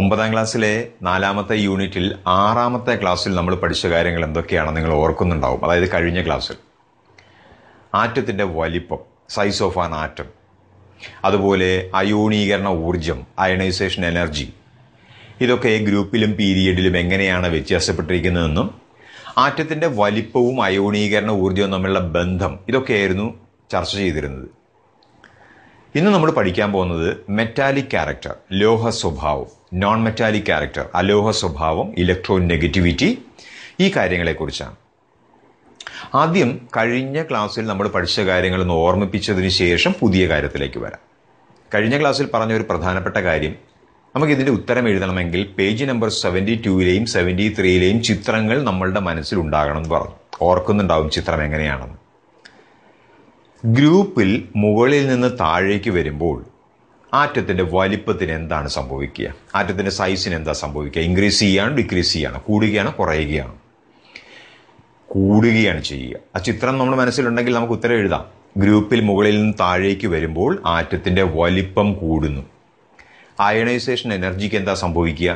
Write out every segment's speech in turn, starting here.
ഒമ്പതാം ക്ലാസ്സിലെ നാലാമത്തെ യൂണിറ്റിൽ ആറാമത്തെ ക്ലാസ്സിൽ നമ്മൾ പഠിച്ച കാര്യങ്ങൾ എന്തൊക്കെയാണ് നിങ്ങൾ ഓർക്കുന്നുണ്ടാവും അതായത് കഴിഞ്ഞ ക്ലാസ്സിൽ ആറ്റത്തിൻ്റെ വലിപ്പം സൈസ് ഓഫ് ആൻ ആറ്റം അതുപോലെ അയോണീകരണ ഊർജം അയണൈസേഷൻ എനർജി ഇതൊക്കെ ഗ്രൂപ്പിലും പീരിയഡിലും എങ്ങനെയാണ് വ്യത്യാസപ്പെട്ടിരിക്കുന്നതെന്നും ആറ്റത്തിൻ്റെ വലിപ്പവും അയോണീകരണ ഊർജവും തമ്മിലുള്ള ബന്ധം ഇതൊക്കെയായിരുന്നു ചർച്ച ചെയ്തിരുന്നത് ഇന്ന് നമ്മൾ പഠിക്കാൻ പോകുന്നത് മെറ്റാലിക് ക്യാരക്ടർ ലോഹ സ്വഭാവം നോൺ മെറ്റാലിക് ക്യാരക്ടർ അലോഹ സ്വഭാവം ഇലക്ട്രോ നെഗറ്റിവിറ്റി ഈ കാര്യങ്ങളെക്കുറിച്ചാണ് ആദ്യം കഴിഞ്ഞ ക്ലാസ്സിൽ നമ്മൾ പഠിച്ച കാര്യങ്ങളൊന്ന് ഓർമ്മിപ്പിച്ചതിന് ശേഷം പുതിയ കാര്യത്തിലേക്ക് വരാം കഴിഞ്ഞ ക്ലാസ്സിൽ പറഞ്ഞ ഒരു പ്രധാനപ്പെട്ട കാര്യം നമുക്കിതിൻ്റെ ഉത്തരം എഴുതണമെങ്കിൽ പേജ് നമ്പർ സെവൻറ്റി ടുയിലെയും സെവൻറ്റി ത്രീയിലെയും ചിത്രങ്ങൾ നമ്മളുടെ മനസ്സിൽ ഉണ്ടാകണം എന്ന് പറഞ്ഞു ഓർക്കുന്നുണ്ടാവും ചിത്രം എങ്ങനെയാണെന്ന് ഗ്രൂപ്പിൽ മുകളിൽ നിന്ന് താഴേക്ക് വരുമ്പോൾ ആറ്റത്തിൻ്റെ വലിപ്പത്തിന് എന്താണ് സംഭവിക്കുക ആറ്റത്തിൻ്റെ സൈസിന് എന്താ സംഭവിക്കുക ഇൻക്രീസ് ചെയ്യുകയാണ് ഡിക്രീസ് ചെയ്യുകയാണ് കൂടുകയാണ് കുറയുകയാണ് കൂടുകയാണ് ചെയ്യുക ആ ചിത്രം നമ്മുടെ മനസ്സിലുണ്ടെങ്കിൽ നമുക്ക് ഉത്തരം എഴുതാം ഗ്രൂപ്പിൽ മുകളിൽ നിന്ന് താഴേക്ക് വരുമ്പോൾ ആറ്റത്തിൻ്റെ വലിപ്പം കൂടുന്നു അയണൈസേഷൻ എനർജിക്ക് എന്താ സംഭവിക്കുക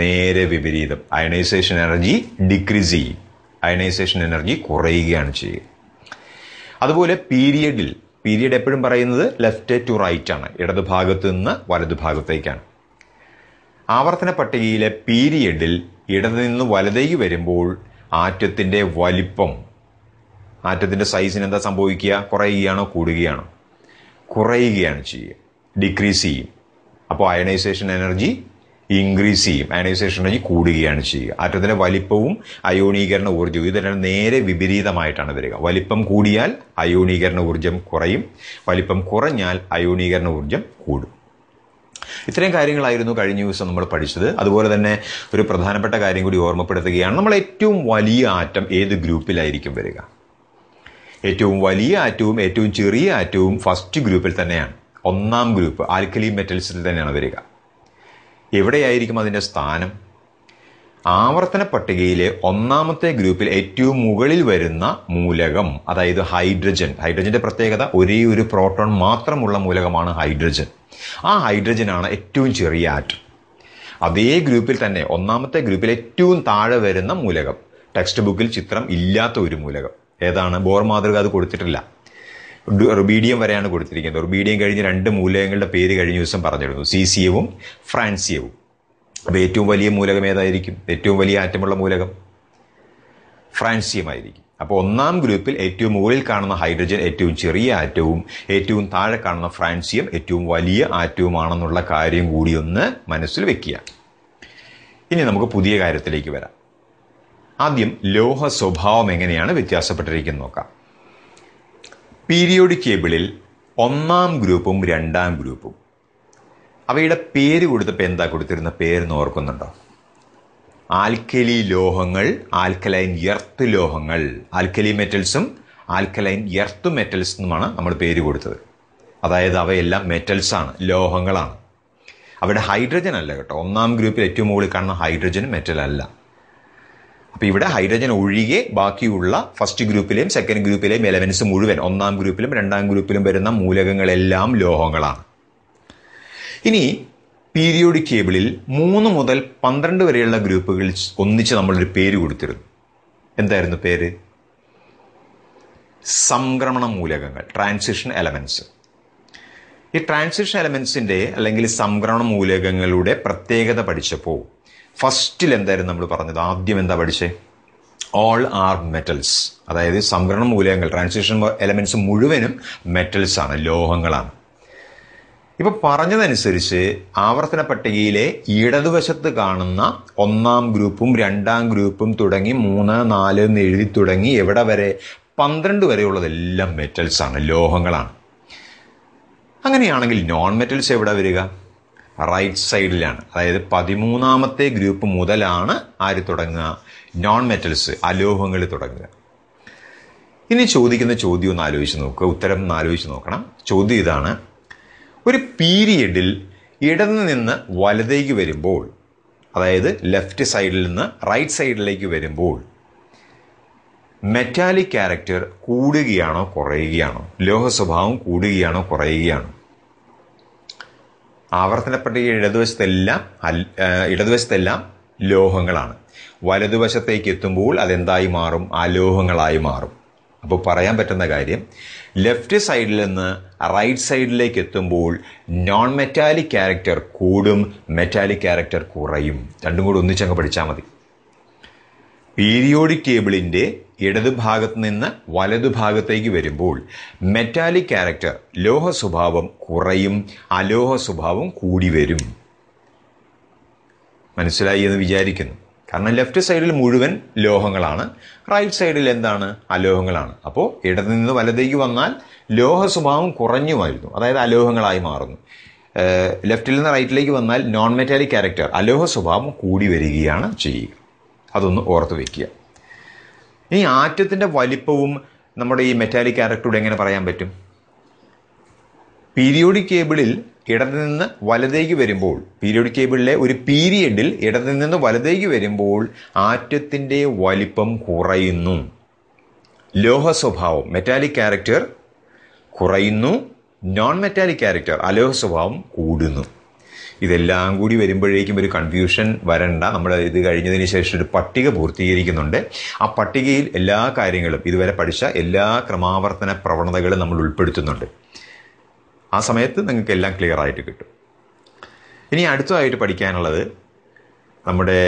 നേരെ വിപരീതം അയണൈസേഷൻ എനർജി ഡിക്രീസ് ചെയ്യും അയണൈസേഷൻ എനർജി കുറയുകയാണ് ചെയ്യുക അതുപോലെ പീരിയഡിൽ പീരീഡ് എപ്പോഴും പറയുന്നത് ലെഫ്റ്റ് ടു റൈറ്റ് ആണ് ഭാഗത്ത് നിന്ന് വലതുഭാഗത്തേക്കാണ് ആവർത്തന പട്ടികയിലെ പീരിയഡിൽ ഇടതു നിന്ന് വലതേക്ക് വരുമ്പോൾ ആറ്റത്തിൻ്റെ വലിപ്പം ആറ്റത്തിൻ്റെ സൈസിന് എന്താ സംഭവിക്കുക കുറയുകയാണോ കൂടുകയാണോ കുറയുകയാണ് ചെയ്യുക ഡിക്രീസ് ചെയ്യും അപ്പോൾ അയണൈസേഷൻ എനർജി ഇൻക്രീസ് ചെയ്യും അയനൈസേഷൻ എനർജി കൂടുകയാണ് ചെയ്യുക ആറ്റത്തിൻ്റെ വലിപ്പവും അയോണീകരണ ഊർജ്ജവും ഇതെല്ലാം നേരെ വിപരീതമായിട്ടാണ് വരിക വലിപ്പം കൂടിയാൽ അയോണീകരണ ഊർജ്ജം കുറയും വലിപ്പം കുറഞ്ഞാൽ അയോണീകരണ ഊർജ്ജം കൂടും ഇത്രയും കാര്യങ്ങളായിരുന്നു കഴിഞ്ഞ ദിവസം നമ്മൾ പഠിച്ചത് അതുപോലെ തന്നെ ഒരു പ്രധാനപ്പെട്ട കാര്യം കൂടി ഓർമ്മപ്പെടുത്തുകയാണ് നമ്മൾ ഏറ്റവും വലിയ ആറ്റം ഏത് ഗ്രൂപ്പിലായിരിക്കും വരിക ഏറ്റവും വലിയ ആറ്റവും ഏറ്റവും ചെറിയ ആറ്റവും ഫസ്റ്റ് ഗ്രൂപ്പിൽ തന്നെയാണ് ഒന്നാം ഗ്രൂപ്പ് ആൽക്കലി മെറ്റൽസിൽ തന്നെയാണ് വരിക എവിടെയായിരിക്കും അതിൻ്റെ സ്ഥാനം ആവർത്തന പട്ടികയിലെ ഒന്നാമത്തെ ഗ്രൂപ്പിൽ ഏറ്റവും മുകളിൽ വരുന്ന മൂലകം അതായത് ഹൈഡ്രജൻ ഹൈഡ്രജന്റെ പ്രത്യേകത ഒരേ ഒരു പ്രോട്ടോൺ മാത്രമുള്ള മൂലകമാണ് ഹൈഡ്രജൻ ആ ഹൈഡ്രജനാണ് ഏറ്റവും ചെറിയ ആറ്റം അതേ ഗ്രൂപ്പിൽ തന്നെ ഒന്നാമത്തെ ഗ്രൂപ്പിൽ ഏറ്റവും താഴെ വരുന്ന മൂലകം ടെക്സ്റ്റ് ബുക്കിൽ ചിത്രം ഇല്ലാത്ത ഒരു മൂലകം ഏതാണ് ബോർ മാതൃക അത് കൊടുത്തിട്ടില്ല റുബീഡിയം വരെയാണ് കൊടുത്തിരിക്കുന്നത് റുബീഡിയം കഴിഞ്ഞ് രണ്ട് മൂലകങ്ങളുടെ പേര് കഴിഞ്ഞ ദിവസം പറഞ്ഞിരുന്നു സീസിയവും ഫ്രാൻസിയവും അപ്പോൾ ഏറ്റവും വലിയ മൂലകം ഏതായിരിക്കും ഏറ്റവും വലിയ ആറ്റമുള്ള മൂലകം ഫ്രാൻസിയമായിരിക്കും അപ്പോൾ ഒന്നാം ഗ്രൂപ്പിൽ ഏറ്റവും മുകളിൽ കാണുന്ന ഹൈഡ്രജൻ ഏറ്റവും ചെറിയ ആറ്റവും ഏറ്റവും താഴെ കാണുന്ന ഫ്രാൻസിയം ഏറ്റവും വലിയ ആറ്റവുമാണെന്നുള്ള കാര്യം കൂടി ഒന്ന് മനസ്സിൽ വെക്കുക ഇനി നമുക്ക് പുതിയ കാര്യത്തിലേക്ക് വരാം ആദ്യം ലോഹ സ്വഭാവം എങ്ങനെയാണ് വ്യത്യാസപ്പെട്ടിരിക്കുന്നത് നോക്കാം പീരിയോഡിക് ടേബിളിൽ ഒന്നാം ഗ്രൂപ്പും രണ്ടാം ഗ്രൂപ്പും അവയുടെ പേര് കൊടുത്തപ്പോൾ എന്താ കൊടുത്തിരുന്ന പേരെന്ന് ഓർക്കുന്നുണ്ടോ ആൽക്കലി ലോഹങ്ങൾ ആൽക്കലൈൻ എർത്ത് ലോഹങ്ങൾ ആൽക്കലി മെറ്റൽസും ആൽക്കലൈൻ എർത്ത് മെറ്റൽസ് എന്നുമാണ് നമ്മൾ പേര് കൊടുത്തത് അതായത് അവയെല്ലാം മെറ്റൽസാണ് ലോഹങ്ങളാണ് അവിടെ ഹൈഡ്രജൻ അല്ല കേട്ടോ ഒന്നാം ഗ്രൂപ്പിൽ ഏറ്റവും മുകളിൽ കാണുന്ന ഹൈഡ്രജൻ മെറ്റൽ അല്ല അപ്പോൾ ഇവിടെ ഹൈഡ്രജൻ ഒഴികെ ബാക്കിയുള്ള ഫസ്റ്റ് ഗ്രൂപ്പിലെയും സെക്കൻഡ് ഗ്രൂപ്പിലെയും എലവൻസ് മുഴുവൻ ഒന്നാം ഗ്രൂപ്പിലും രണ്ടാം ഗ്രൂപ്പിലും വരുന്ന മൂലകങ്ങളെല്ലാം ലോഹങ്ങളാണ് ഇനി പീരിയോഡിക് കേബിളിൽ മൂന്ന് മുതൽ പന്ത്രണ്ട് വരെയുള്ള ഗ്രൂപ്പുകൾ ഒന്നിച്ച് നമ്മളൊരു പേര് കൊടുത്തിരുന്നു എന്തായിരുന്നു പേര് സംക്രമണ മൂലകങ്ങൾ ട്രാൻസിഷൻ എലമെൻസ് ഈ ട്രാൻസിഷൻ എലമെൻസിൻ്റെ അല്ലെങ്കിൽ സംക്രമണ മൂലകങ്ങളുടെ പ്രത്യേകത പഠിച്ചപ്പോൾ ഫസ്റ്റിൽ എന്തായിരുന്നു നമ്മൾ പറഞ്ഞത് ആദ്യം എന്താ പഠിച്ചേ ഓൾ ആർ മെറ്റൽസ് അതായത് സംഗ്രഹണ മൂലകങ്ങൾ ട്രാൻസിഷൻ എലമെന്റ്സ് മുഴുവനും മെറ്റൽസ് ആണ് ലോഹങ്ങളാണ് ഇപ്പൊ പറഞ്ഞതനുസരിച്ച് ആവർത്തന പട്ടികയിലെ ഇടതുവശത്ത് കാണുന്ന ഒന്നാം ഗ്രൂപ്പും രണ്ടാം ഗ്രൂപ്പും തുടങ്ങി മൂന്ന് നാല് എന്ന് എഴുതി തുടങ്ങി എവിടെ വരെ പന്ത്രണ്ട് വരെയുള്ളതെല്ലാം മെറ്റൽസ് ആണ് ലോഹങ്ങളാണ് അങ്ങനെയാണെങ്കിൽ നോൺ മെറ്റൽസ് എവിടെ വരിക റൈറ്റ് സൈഡിലാണ് അതായത് പതിമൂന്നാമത്തെ ഗ്രൂപ്പ് മുതലാണ് ആര് തുടങ്ങുക നോൺ മെറ്റൽസ് അലോഹങ്ങൾ തുടങ്ങുക ഇനി ചോദിക്കുന്ന ചോദ്യം ഒന്ന് ആലോചിച്ച് നോക്കുക ഉത്തരം ഒന്ന് ആലോചിച്ച് നോക്കണം ചോദ്യം ഇതാണ് ഒരു പീരിയഡിൽ ഇടന്ന് നിന്ന് വലതേക്ക് വരുമ്പോൾ അതായത് ലെഫ്റ്റ് സൈഡിൽ നിന്ന് റൈറ്റ് സൈഡിലേക്ക് വരുമ്പോൾ മെറ്റാലിക് ക്യാരക്ടർ കൂടുകയാണോ കുറയുകയാണോ ലോഹ സ്വഭാവം കൂടുകയാണോ കുറയുകയാണോ ആവർത്തന പട്ടിക ഇടതുവശത്തെല്ലാം ഇടതുവശത്തെല്ലാം ലോഹങ്ങളാണ് വലതുവശത്തേക്ക് എത്തുമ്പോൾ അതെന്തായി മാറും അലോഹങ്ങളായി മാറും അപ്പോൾ പറയാൻ പറ്റുന്ന കാര്യം ലെഫ്റ്റ് സൈഡിൽ നിന്ന് റൈറ്റ് സൈഡിലേക്ക് എത്തുമ്പോൾ നോൺ മെറ്റാലിക് ക്യാരക്ടർ കൂടും മെറ്റാലിക് ക്യാരക്ടർ കുറയും രണ്ടും കൂടി ഒന്നിച്ചങ്ങ് പഠിച്ചാൽ മതി പീരിയോഡിക് ടേബിളിൻ്റെ ഇടതുഭാഗത്ത് നിന്ന് വലതുഭാഗത്തേക്ക് വരുമ്പോൾ മെറ്റാലിക് ക്യാരക്ടർ ലോഹ സ്വഭാവം കുറയും അലോഹ സ്വഭാവം കൂടി വരും മനസ്സിലായി എന്ന് വിചാരിക്കുന്നു കാരണം ലെഫ്റ്റ് സൈഡിൽ മുഴുവൻ ലോഹങ്ങളാണ് റൈറ്റ് സൈഡിൽ എന്താണ് അലോഹങ്ങളാണ് അപ്പോൾ ഇടത്തു നിന്ന് വലതേക്ക് വന്നാൽ ലോഹ സ്വഭാവം കുറഞ്ഞു വരുന്നു അതായത് അലോഹങ്ങളായി മാറുന്നു ലെഫ്റ്റിൽ നിന്ന് റൈറ്റിലേക്ക് വന്നാൽ നോൺ മെറ്റാലിക് ക്യാരക്ടർ അലോഹ സ്വഭാവം കൂടി വരികയാണ് ചെയ്യുക അതൊന്ന് ഓർത്ത് വയ്ക്കുക ഈ ആറ്റത്തിൻ്റെ വലിപ്പവും നമ്മുടെ ഈ മെറ്റാലിക് ക്യാരക്ടറോട് എങ്ങനെ പറയാൻ പറ്റും പീരിയോഡിക് കേബിളിൽ ഇടത്തു നിന്ന് വലതേക്ക് വരുമ്പോൾ പീരിയോഡിക് കേബിളിലെ ഒരു പീരിയഡിൽ ഇടത്തു നിന്ന് വലതേക്ക് വരുമ്പോൾ ആറ്റത്തിൻ്റെ വലിപ്പം കുറയുന്നു ലോഹ സ്വഭാവം മെറ്റാലിക് ക്യാരക്ടർ കുറയുന്നു നോൺ മെറ്റാലിക് ക്യാരക്ടർ അലോഹ സ്വഭാവം കൂടുന്നു ഇതെല്ലാം കൂടി വരുമ്പോഴേക്കും ഒരു കൺഫ്യൂഷൻ വരണ്ട നമ്മൾ ഇത് കഴിഞ്ഞതിന് ശേഷം ഒരു പട്ടിക പൂർത്തീകരിക്കുന്നുണ്ട് ആ പട്ടികയിൽ എല്ലാ കാര്യങ്ങളും ഇതുവരെ പഠിച്ച എല്ലാ ക്രമാവർത്തന പ്രവണതകളും നമ്മൾ ഉൾപ്പെടുത്തുന്നുണ്ട് ആ സമയത്ത് നിങ്ങൾക്ക് എല്ലാം ക്ലിയർ ആയിട്ട് കിട്ടും ഇനി അടുത്തതായിട്ട് പഠിക്കാനുള്ളത് നമ്മുടെ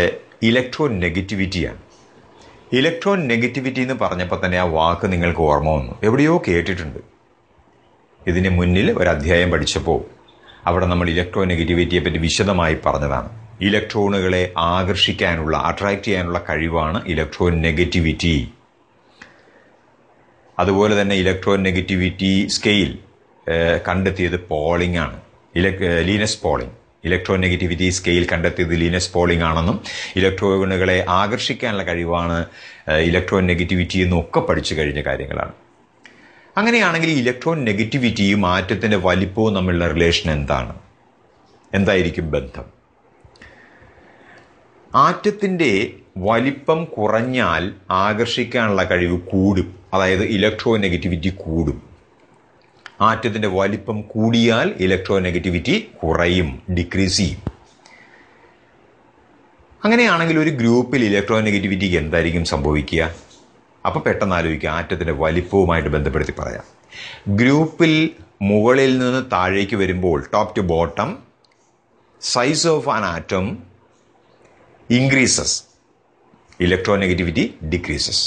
ഇലക്ട്രോ നെഗറ്റിവിറ്റിയാണ് ഇലക്ട്രോ നെഗറ്റിവിറ്റി എന്ന് പറഞ്ഞപ്പോൾ തന്നെ ആ വാക്ക് നിങ്ങൾക്ക് ഓർമ്മ വന്നു എവിടെയോ കേട്ടിട്ടുണ്ട് ഇതിന് മുന്നിൽ ഒരു അധ്യായം പഠിച്ചപ്പോൾ അവിടെ നമ്മൾ ഇലക്ട്രോനെഗറ്റിവിറ്റിയെ പറ്റി വിശദമായി പറഞ്ഞതാണ് ഇലക്ട്രോണുകളെ ആകർഷിക്കാനുള്ള അട്രാക്ട് ചെയ്യാനുള്ള കഴിവാണ് ഇലക്ട്രോ നെഗറ്റിവിറ്റി അതുപോലെ തന്നെ ഇലക്ട്രോ നെഗറ്റിവിറ്റി സ്കെയിൽ കണ്ടെത്തിയത് പോളിംഗ് ആണ് ഇലക് Linus Pauling electronegativity scale കണ്ടെത്തിയത് ലീനസ് പോളിംഗ് ആണെന്നും ഇലക്ട്രോണുകളെ ആകർഷിക്കാനുള്ള കഴിവാണ് ഇലക്ട്രോ നെഗറ്റിവിറ്റി എന്നൊക്കെ പഠിച്ചു കഴിഞ്ഞ കാര്യങ്ങളാണ് അങ്ങനെയാണെങ്കിൽ ഇലക്ട്രോൺ നെഗറ്റിവിറ്റിയും ആറ്റത്തിൻ്റെ വലിപ്പവും തമ്മിലുള്ള റിലേഷൻ എന്താണ് എന്തായിരിക്കും ബന്ധം ആറ്റത്തിൻ്റെ വലിപ്പം കുറഞ്ഞാൽ ആകർഷിക്കാനുള്ള കഴിവ് കൂടും അതായത് ഇലക്ട്രോ നെഗറ്റിവിറ്റി കൂടും ആറ്റത്തിൻ്റെ വലിപ്പം കൂടിയാൽ ഇലക്ട്രോ നെഗറ്റിവിറ്റി കുറയും ഡിക്രീസ് ചെയ്യും അങ്ങനെയാണെങ്കിൽ ഒരു ഗ്രൂപ്പിൽ ഇലക്ട്രോ നെഗറ്റിവിറ്റിക്ക് എന്തായിരിക്കും സംഭവിക്കുക അപ്പോൾ പെട്ടെന്ന് ആലോചിക്കുക ആറ്റത്തിൻ്റെ വലിപ്പവുമായിട്ട് ബന്ധപ്പെടുത്തി പറയാം ഗ്രൂപ്പിൽ മുകളിൽ നിന്ന് താഴേക്ക് വരുമ്പോൾ top to bottom size of an atom increases electronegativity decreases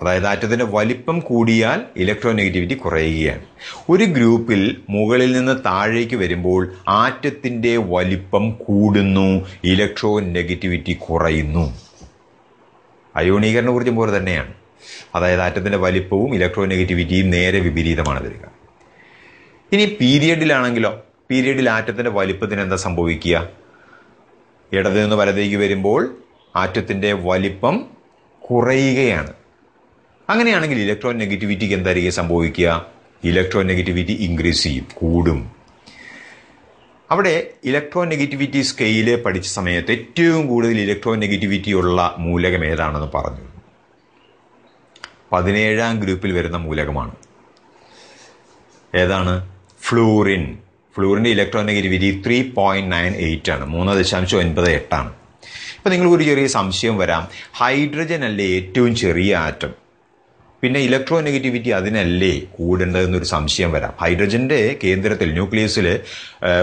അതായത് ആറ്റത്തിൻ്റെ വലിപ്പം കൂടിയാൽ ഇലക്ട്രോനെഗറ്റിവിറ്റി കുറയുകയാണ് ഒരു ഗ്രൂപ്പിൽ മുകളിൽ നിന്ന് താഴേക്ക് വരുമ്പോൾ ആറ്റത്തിൻ്റെ വലിപ്പം കൂടുന്നു ഇലക്ട്രോ നെഗറ്റിവിറ്റി കുറയുന്നു അയോണീകരണ ഊർജ്ജം പോലെ തന്നെയാണ് അതായത് ആറ്റത്തിൻ്റെ വലിപ്പവും ഇലക്ട്രോ നെഗറ്റിവിറ്റിയും നേരെ വിപരീതമാണ് വരിക ഇനി പീരിയഡിലാണെങ്കിലോ പീരിയഡിൽ ആറ്റത്തിൻ്റെ വലിപ്പത്തിന് എന്താ സംഭവിക്കുക ഇടതു നിന്ന് വലതേക്ക് വരുമ്പോൾ ആറ്റത്തിൻ്റെ വലിപ്പം കുറയുകയാണ് അങ്ങനെയാണെങ്കിൽ ഇലക്ട്രോ നെഗറ്റിവിറ്റിക്ക് എന്തായിരിക്കും സംഭവിക്കുക ഇലക്ട്രോ നെഗറ്റിവിറ്റി ഇൻക്രീസ് ചെയ്യും കൂടും അവിടെ ഇലക്ട്രോ നെഗറ്റിവിറ്റി സ്കെയില് പഠിച്ച സമയത്ത് ഏറ്റവും കൂടുതൽ ഇലക്ട്രോ നെഗറ്റിവിറ്റി ഉള്ള മൂലകം ഏതാണെന്ന് പറഞ്ഞു പതിനേഴാം ഗ്രൂപ്പിൽ വരുന്ന മൂലകമാണ് ഏതാണ് ഫ്ലൂറിൻ ഫ്ലൂറിൻ്റെ electronegativity three point nine eight ആണ് മൂന്ന് ദശാംശം ഒൻപത് എട്ടാണ് ഇപ്പം നിങ്ങൾക്ക് ഒരു ചെറിയ സംശയം വരാം ഹൈഡ്രജൻ അല്ലേ ഏറ്റവും ചെറിയ ആറ്റം പിന്നെ ഇലക്ട്രോ നെഗറ്റിവിറ്റി അതിനല്ലേ കൂടേണ്ടതെന്നൊരു സംശയം വരാം ഹൈഡ്രജൻ്റെ കേന്ദ്രത്തിൽ ന്യൂക്ലിയസിൽ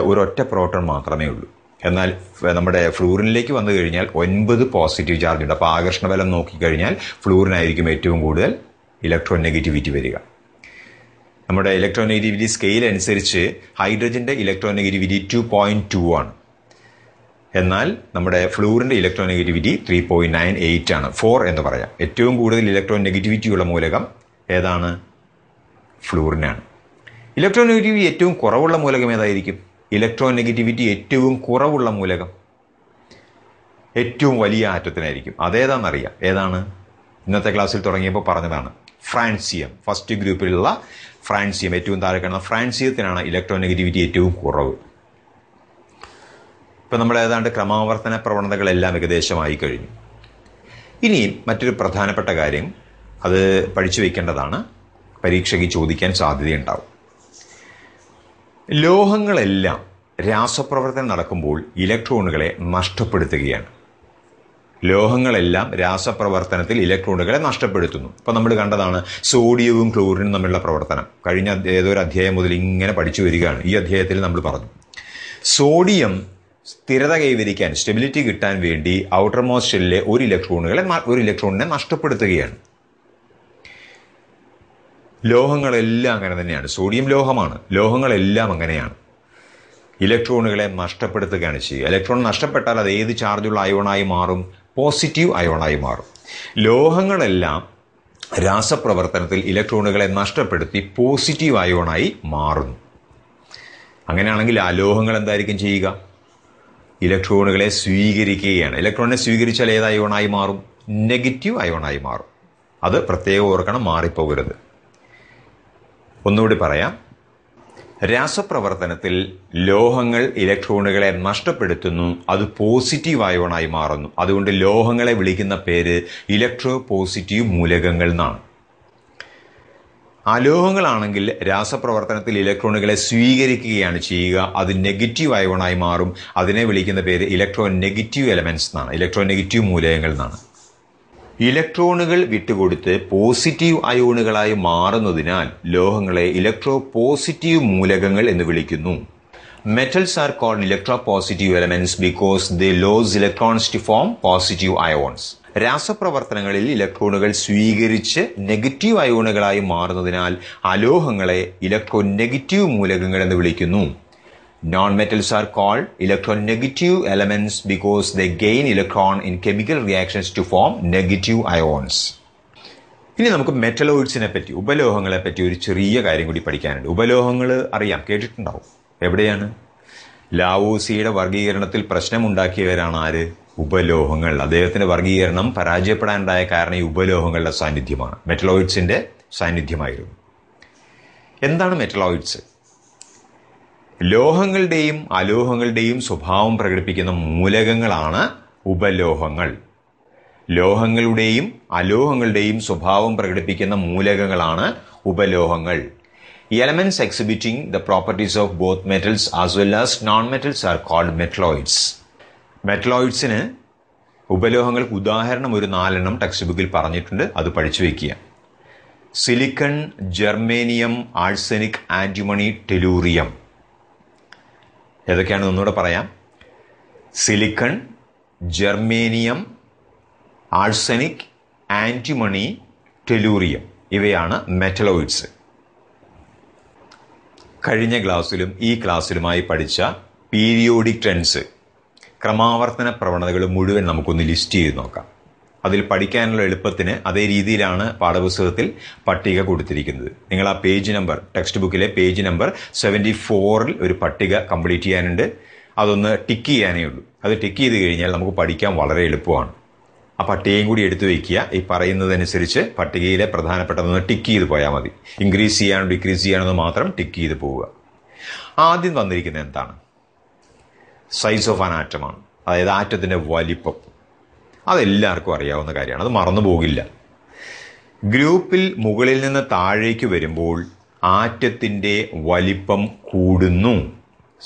ഒരൊറ്റ പ്രോട്ടോൺ മാത്രമേ ഉള്ളൂ എന്നാൽ നമ്മുടെ ഫ്ലൂറിനിലേക്ക് വന്നു കഴിഞ്ഞാൽ ഒൻപത് പോസിറ്റീവ് ചാർജ് ഉണ്ട് അപ്പോൾ ആകർഷണ ബലം നോക്കിക്കഴിഞ്ഞാൽ ഫ്ലൂറിനായിരിക്കും ഏറ്റവും കൂടുതൽ ഇലക്ട്രോ നെഗറ്റിവിറ്റി വരിക നമ്മുടെ ഇലക്ട്രോ നെഗറ്റിവിറ്റി സ്കെയിൽ അനുസരിച്ച് ഹൈഡ്രജൻ്റെ electronegativity two point two ആണ് എന്നാൽ നമ്മുടെ ഫ്ലൂറിൻ്റെ electron negativity three point nine eight ആണ് ഫോർ എന്ന് പറയാം ഏറ്റവും കൂടുതൽ ഇലക്ട്രോൺ ഉള്ള മൂലകം ഏതാണ് ഫ്ലൂറിനാണ് ഇലക്ട്രോൺ നെഗറ്റിവിറ്റി ഏറ്റവും കുറവുള്ള മൂലകം ഏതായിരിക്കും ഇലക്ട്രോൺ നെഗറ്റിവിറ്റി ഏറ്റവും കുറവുള്ള മൂലകം ഏറ്റവും വലിയ ആറ്റത്തിനായിരിക്കും അതേതാണെന്നറിയാം ഏതാണ് ഇന്നത്തെ ക്ലാസ്സിൽ തുടങ്ങിയപ്പോൾ പറഞ്ഞതാണ് ഫ്രാൻസിയം ഫസ്റ്റ് ഗ്രൂപ്പിലുള്ള ഫ്രാൻസിയം ഏറ്റവും താഴെ കാണുന്ന ഫ്രാൻസിയത്തിനാണ് ഇലക്ട്രോ നെഗറ്റിവിറ്റി ഏറ്റവും കുറവ് ഇപ്പം നമ്മൾ ഏതാണ്ട് ക്രമാവർത്തന പ്രവണതകളെല്ലാം ഏകദേശമായി കഴിഞ്ഞു ഇനി മറ്റൊരു പ്രധാനപ്പെട്ട കാര്യം അത് പഠിച്ചു വയ്ക്കേണ്ടതാണ് പരീക്ഷയ്ക്ക് ചോദിക്കാൻ സാധ്യതയുണ്ടാവും ലോഹങ്ങളെല്ലാം രാസപ്രവർത്തനം നടക്കുമ്പോൾ ഇലക്ട്രോണുകളെ നഷ്ടപ്പെടുത്തുകയാണ് ലോഹങ്ങളെല്ലാം രാസപ്രവർത്തനത്തിൽ ഇലക്ട്രോണുകളെ നഷ്ടപ്പെടുത്തുന്നു ഇപ്പം നമ്മൾ കണ്ടതാണ് സോഡിയവും ക്ലോറിനും തമ്മിലുള്ള പ്രവർത്തനം കഴിഞ്ഞ ഏതൊരു അധ്യായം മുതൽ ഇങ്ങനെ പഠിച്ചു വരികയാണ് ഈ അധ്യായത്തിൽ നമ്മൾ പറഞ്ഞു സോഡിയം സ്ഥിരത കൈവരിക്കാൻ സ്റ്റെബിലിറ്റി കിട്ടാൻ വേണ്ടി ഔട്ടർ മോസ്റ്റ് ഷെല്ലിലെ ഒരു ഇലക്ട്രോണുകളെ ഒരു ഇലക്ട്രോണിനെ നഷ്ടപ്പെടുത്തുകയാണ് ലോഹങ്ങളെല്ലാം അങ്ങനെ തന്നെയാണ് സോഡിയം ലോഹമാണ് ലോഹങ്ങളെല്ലാം അങ്ങനെയാണ് ഇലക്ട്രോണുകളെ നഷ്ടപ്പെടുത്തുകയാണ് ചെയ്യുക ഇലക്ട്രോൺ നഷ്ടപ്പെട്ടാൽ അത് ഏത് ചാർജുള്ള അയോണായി മാറും പോസിറ്റീവ് അയോണായി മാറും ലോഹങ്ങളെല്ലാം രാസപ്രവർത്തനത്തിൽ ഇലക്ട്രോണുകളെ നഷ്ടപ്പെടുത്തി പോസിറ്റീവ് അയോണായി മാറുന്നു അങ്ങനെയാണെങ്കിൽ ആ ലോഹങ്ങൾ എന്തായിരിക്കും ചെയ്യുക ഇലക്ട്രോണുകളെ സ്വീകരിക്കുകയാണ് ഇലക്ട്രോണിനെ സ്വീകരിച്ചാൽ ഏത് അയോണായി മാറും നെഗറ്റീവ് അയോണായി മാറും അത് പ്രത്യേകം ഓർക്കണം മാറിപ്പോകരുത് ഒന്നുകൂടി പറയാം രാസപ്രവർത്തനത്തിൽ ലോഹങ്ങൾ ഇലക്ട്രോണുകളെ നഷ്ടപ്പെടുത്തുന്നു അത് പോസിറ്റീവ് അയോണായി മാറുന്നു അതുകൊണ്ട് ലോഹങ്ങളെ വിളിക്കുന്ന പേര് ഇലക്ട്രോ പോസിറ്റീവ് മൂലകങ്ങൾ എന്നാണ് അലോഹങ്ങളാണെങ്കിൽ രാസപ്രവർത്തനത്തിൽ ഇലക്ട്രോണുകളെ സ്വീകരിക്കുകയാണ് ചെയ്യുക അത് നെഗറ്റീവ് അയോണായി മാറും അതിനെ വിളിക്കുന്ന പേര് ഇലക്ട്രോ നെഗറ്റീവ് എലമെൻറ്റ്സ് എന്നാണ് ഇലക്ട്രോ നെഗറ്റീവ് മൂലകങ്ങൾ എന്നാണ് ഇലക്ട്രോണുകൾ വിട്ടുകൊടുത്ത് പോസിറ്റീവ് അയോണുകളായി മാറുന്നതിനാൽ ലോഹങ്ങളെ ഇലക്ട്രോ പോസിറ്റീവ് മൂലകങ്ങൾ എന്ന് വിളിക്കുന്നു Metals are called electropositive elements because they lose electrons to form positive ions. രാസപ്രവർത്തനങ്ങളിൽ ഇലക്ട്രോണുകൾ സ്വീകരിച്ച് നെഗറ്റീവ് അയോണുകളായി മാറുന്നതിനാൽ അലോഹങ്ങളെ ഇലക്ട്രോൺ നെഗറ്റീവ് മൂലകങ്ങൾ എന്ന് വിളിക്കുന്നു non metals are call electron negative elements because the gain electron in chemical reactions to form negative ions ഇനി നമുക്ക് മെറ്റലോയിഡ്സിനെ പറ്റി ഉപലോഹങ്ങളെ പറ്റി ഒരു ചെറിയ കാര്യം കൂടി പഠിക്കാനുണ്ട് ഉപലോഹങ്ങൾ അറിയാം കേട്ടിട്ടുണ്ടാവും എവിടെയാണ് ലാവോസിയുടെ വർഗീകരണത്തിൽ പ്രശ്നമുണ്ടാക്കിയവരാണ് ആര് ഉപലോഹങ്ങൾ അദ്ദേഹത്തിന്റെ വർഗീകരണം പരാജയപ്പെടാനുണ്ടായ കാരണം ഈ ഉപലോഹങ്ങളുടെ സാന്നിധ്യമാണ് മെറ്റലോയിഡ്സിന്റെ സാന്നിധ്യമായിരുന്നു എന്താണ് മെറ്റലോയിഡ്സ് ലോഹങ്ങളുടെയും അലോഹങ്ങളുടെയും സ്വഭാവം പ്രകടിപ്പിക്കുന്ന മൂലകങ്ങളാണ് ഉപലോഹങ്ങൾ ലോഹങ്ങളുടെയും അലോഹങ്ങളുടെയും സ്വഭാവം പ്രകടിപ്പിക്കുന്ന മൂലകങ്ങളാണ് ഉപലോഹങ്ങൾ elements exhibiting the properties of both metals as well as non metals are called metalloids മെറ്റലോയിഡ്സിന് ഉപലോഹങ്ങൾക്ക് ഉദാഹരണം ഒരു നാലെണ്ണം ടെക്സ്റ്റ് ബുക്കിൽ പറഞ്ഞിട്ടുണ്ട് അത് പഠിച്ചു വയ്ക്കുക silicon germanium arsenic antimony tellurium ഏതൊക്കെയാണ് ഒന്നുകൂടെ പറയാം silicon germanium arsenic antimony tellurium ഇവയാണ് മെറ്റലോയിഡ്സ് കഴിഞ്ഞ ക്ലാസ്സിലും ഈ ക്ലാസ്സിലുമായി പഠിച്ച പീരിയോഡിക് ടെൻസ് ക്രമാവർത്തന പ്രവണതകൾ മുഴുവൻ നമുക്കൊന്ന് ലിസ്റ്റ് ചെയ്ത് നോക്കാം അതിൽ പഠിക്കാനുള്ള എളുപ്പത്തിന് അതേ രീതിയിലാണ് പാഠപുസ്തകത്തിൽ പട്ടിക കൊടുത്തിരിക്കുന്നത് നിങ്ങൾ ആ പേജ് നമ്പർ ടെക്സ്റ്റ് ബുക്കിലെ പേജ് നമ്പർ സെവൻറ്റി ഫോറിൽ ഒരു പട്ടിക കംപ്ലീറ്റ് ചെയ്യാനുണ്ട് അതൊന്ന് ടിക്ക് ചെയ്യാനേ ഉള്ളൂ അത് ടിക്ക് ചെയ്ത് കഴിഞ്ഞാൽ നമുക്ക് പഠിക്കാൻ വളരെ എളുപ്പമാണ് ആ പട്ടികയും കൂടി എടുത്തു വയ്ക്കുക ഈ പറയുന്നതനുസരിച്ച് പട്ടികയിലെ പ്രധാനപ്പെട്ടതൊന്ന് ടിക്ക് ചെയ്ത് പോയാൽ മതി ഇൻക്രീസ് ചെയ്യാനോ ഡിക്രീസ് ചെയ്യാനോ മാത്രം ടിക്ക് ചെയ്ത് പോവുക ആദ്യം വന്നിരിക്കുന്നത് എന്താണ് സൈസ് ഓഫ് ആറ്റമാണ് അതായത് ആറ്റത്തിൻ്റെ വലിപ്പം അതെല്ലാവർക്കും അറിയാവുന്ന കാര്യമാണ് അത് മറന്നു പോകില്ല ഗ്രൂപ്പിൽ മുകളിൽ നിന്ന് താഴേക്ക് വരുമ്പോൾ ആറ്റത്തിൻ്റെ വലിപ്പം കൂടുന്നു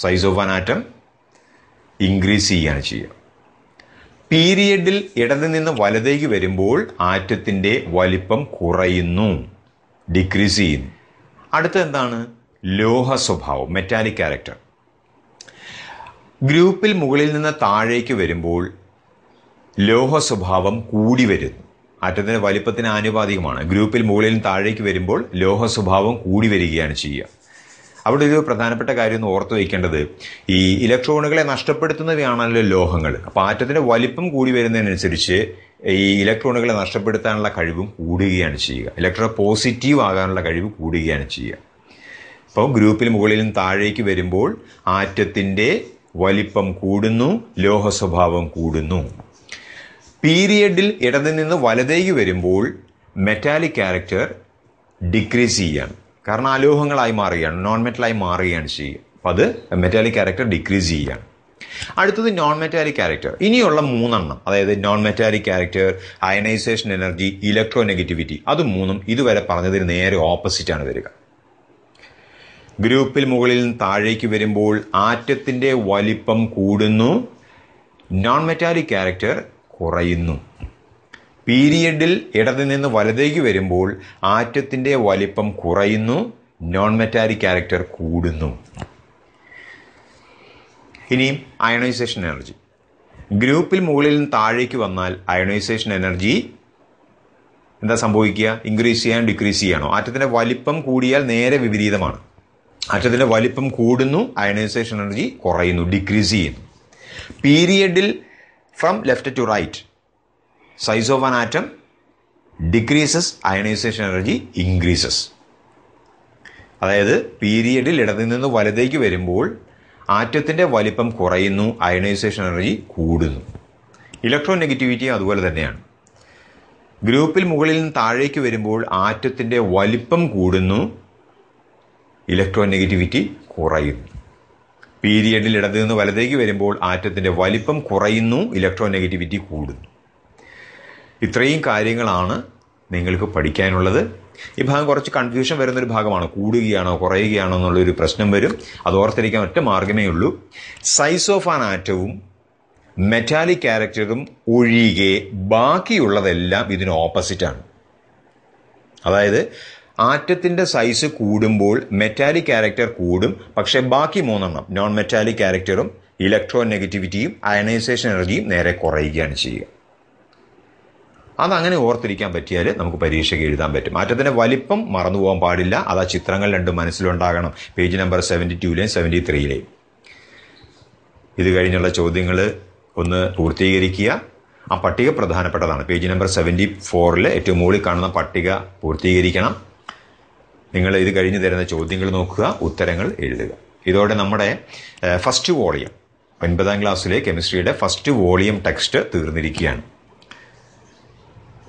സൈസ് ഓഫ് ആറ്റം ഇൻക്രീസ് ചെയ്യുകയാണ് ചെയ്യുക പീരിയഡിൽ ഇടത് നിന്ന് വലതേക്ക് വരുമ്പോൾ ആറ്റത്തിൻ്റെ വലിപ്പം കുറയുന്നു ഡിക്രീസ് ചെയ്യുന്നു അടുത്ത എന്താണ് ലോഹ സ്വഭാവം മെറ്റാലിക് ക്യാരക്ടർ ഗ്രൂപ്പിൽ മുകളിൽ നിന്ന് താഴേക്ക് വരുമ്പോൾ ലോഹ സ്വഭാവം കൂടി വരുന്നു ആറ്റത്തിൻ്റെ വലിപ്പത്തിന് ആനുപാതികമാണ് ഗ്രൂപ്പിൽ മുകളിൽ നിന്ന് താഴേക്ക് വരുമ്പോൾ ലോഹ സ്വഭാവം കൂടി വരികയാണ് ചെയ്യുക അവിടെ ഒരു പ്രധാനപ്പെട്ട കാര്യം ഒന്ന് ഓർത്തു വയ്ക്കേണ്ടത് ഈ ഇലക്ട്രോണുകളെ നഷ്ടപ്പെടുത്തുന്നവയാണല്ലോ ലോഹങ്ങൾ അപ്പോൾ ആറ്റത്തിൻ്റെ വലിപ്പം കൂടി വരുന്നതിനനുസരിച്ച് ഈ ഇലക്ട്രോണുകളെ നഷ്ടപ്പെടുത്താനുള്ള കഴിവും കൂടുകയാണ് ചെയ്യുക ഇലക്ട്രോ പോസിറ്റീവ് ആകാനുള്ള കഴിവ് കൂടുകയാണ് ചെയ്യുക അപ്പോൾ ഗ്രൂപ്പിൽ മുകളിലും താഴേക്ക് വരുമ്പോൾ ആറ്റത്തിൻ്റെ വലിപ്പം കൂടുന്നു ലോഹ സ്വഭാവം കൂടുന്നു പീരിയഡിൽ ഇടതു നിന്ന് വലതേക്ക് വരുമ്പോൾ മെറ്റാലിക് ക്യാരക്ടർ ഡിക്രീസ് ചെയ്യാണ് കാരണം അലോഹങ്ങളായി മാറുകയാണ് നോൺ മെറ്റലായി മാറുകയാണ് ചെയ്യുക അപ്പം അത് മെറ്റാലിക് ക്യാരക്ടർ ഡിക്രീസ് ചെയ്യുകയാണ് അടുത്തത് നോൺ മെറ്റാലിക് ക്യാരക്ടർ ഇനിയുള്ള മൂന്നെണ്ണം അതായത് non metallic character ionisation energy electronegativity അത് മൂന്നും ഇതുവരെ പറഞ്ഞതിന് നേരെ ഓപ്പോസിറ്റാണ് വരിക ഗ്രൂപ്പിൽ മുകളിൽ നിന്ന് താഴേക്ക് വരുമ്പോൾ ആറ്റത്തിൻ്റെ വലിപ്പം കൂടുന്നു നോൺ മെറ്റാലിക് ക്യാരക്ടർ കുറയുന്നു പീരിയഡിൽ ഇടത് നിന്ന് വലതേക്ക് വരുമ്പോൾ ആറ്റത്തിൻ്റെ വലിപ്പം കുറയുന്നു നോൺ മെറ്റാലിക് ക്യാരക്ടർ കൂടുന്നു ഇനി അയണൈസേഷൻ എനർജി ഗ്രൂപ്പിൽ മുകളിൽ നിന്ന് താഴേക്ക് വന്നാൽ അയണൈസേഷൻ എനർജി എന്താ സംഭവിക്കുക ഇൻക്രീസ് ചെയ്യാനോ ഡിക്രീസ് ചെയ്യാനോ ആറ്റത്തിൻ്റെ വലിപ്പം കൂടിയാൽ നേരെ വിപരീതമാണ് അക്ഷത്തിൻ്റെ വലിപ്പം കൂടുന്നു അയണൈസേഷൻ എനർജി കുറയുന്നു ഡിക്രീസ് ചെയ്യുന്നു പീരിയഡിൽ from left to right size of an atom decreases ionisation energy increases അതായത് പീരിയഡിൽ ഇടത്തിൽ നിന്ന് വലുതേക്ക് വരുമ്പോൾ ആറ്റത്തിൻ്റെ വലിപ്പം കുറയുന്നു അയണൈസേഷൻ എനർജി കൂടുന്നു ഇലക്ട്രോ നെഗറ്റിവിറ്റി അതുപോലെ തന്നെയാണ് ഗ്രൂപ്പിൽ മുകളിൽ നിന്ന് താഴേക്ക് വരുമ്പോൾ ആറ്റത്തിൻ്റെ വലിപ്പം കൂടുന്നു ഇലക്ട്രോനെഗറ്റിവിറ്റി കുറയും പീരിയഡിൽ ഇടതു നിന്ന് വലതേക്ക് വരുമ്പോൾ ആറ്റത്തിൻ്റെ വലിപ്പം കുറയുന്നു ഇലക്ട്രോനെഗറ്റിവിറ്റി കൂടുന്നു ഇത്രയും കാര്യങ്ങളാണ് നിങ്ങൾക്ക് പഠിക്കാനുള്ളത് ഈ ഭാഗം കുറച്ച് കൺഫ്യൂഷൻ വരുന്നൊരു ഭാഗമാണ് കൂടുകയാണോ കുറയുകയാണോ എന്നുള്ളൊരു പ്രശ്നം വരും അത് ഓർത്തിരിക്കാൻ ഒറ്റ മാർഗമേ ഉള്ളൂ സൈസ് ഓഫ് ആൻ ആറ്റവും മെറ്റാലിക് ക്യാരക്ടറും ഒഴികെ ബാക്കിയുള്ളതെല്ലാം ഇതിന് ഓപ്പോസിറ്റാണ് അതായത് ആറ്റത്തിൻ്റെ സൈസ് കൂടുമ്പോൾ മെറ്റാലിക് ക്യാരക്ടർ കൂടും പക്ഷെ ബാക്കി മൂന്നെണ്ണം നോൺ മെറ്റാലിക് ക്യാരക്ടറും ഇലക്ട്രോ നെഗറ്റിവിറ്റിയും അയണൈസേഷൻ എനർജിയും നേരെ കുറയുകയാണ് ചെയ്യുക അതങ്ങനെ ഓർത്തിരിക്കാൻ പറ്റിയാൽ നമുക്ക് പരീക്ഷയ്ക്ക് എഴുതാൻ പറ്റും മാറ്റത്തിൻ്റെ വലിപ്പം മറന്നു പോകാൻ പാടില്ല അത് ആ ചിത്രങ്ങൾ രണ്ടും മനസ്സിലുണ്ടാകണം പേജ് നമ്പർ സെവൻറ്റി ടൂയിലെയും സെവൻറ്റി ത്രീയിലെയും ഇത് കഴിഞ്ഞുള്ള ചോദ്യങ്ങൾ ഒന്ന് പൂർത്തീകരിക്കുക ആ പട്ടിക പ്രധാനപ്പെട്ടതാണ് പേജ് നമ്പർ സെവൻറ്റി ഫോറിൽ ഏറ്റവും മുകളിൽ കാണുന്ന പട്ടിക പൂർത്തീകരിക്കണം നിങ്ങൾ ഇത് കഴിഞ്ഞ് തരുന്ന ചോദ്യങ്ങൾ നോക്കുക ഉത്തരങ്ങൾ എഴുതുക ഇതോടെ നമ്മുടെ ഫസ്റ്റ് വോളിയം ഒൻപതാം ക്ലാസ്സിലെ കെമിസ്ട്രിയുടെ ഫസ്റ്റ് വോളിയം ടെക്സ്റ്റ് തീർന്നിരിക്കുകയാണ്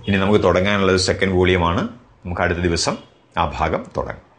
ഇനി നമുക്ക് തുടങ്ങാനുള്ളത് സെക്കൻഡ് വോളിയമാണ് നമുക്ക് അടുത്ത ദിവസം ആ ഭാഗം തുടങ്ങാം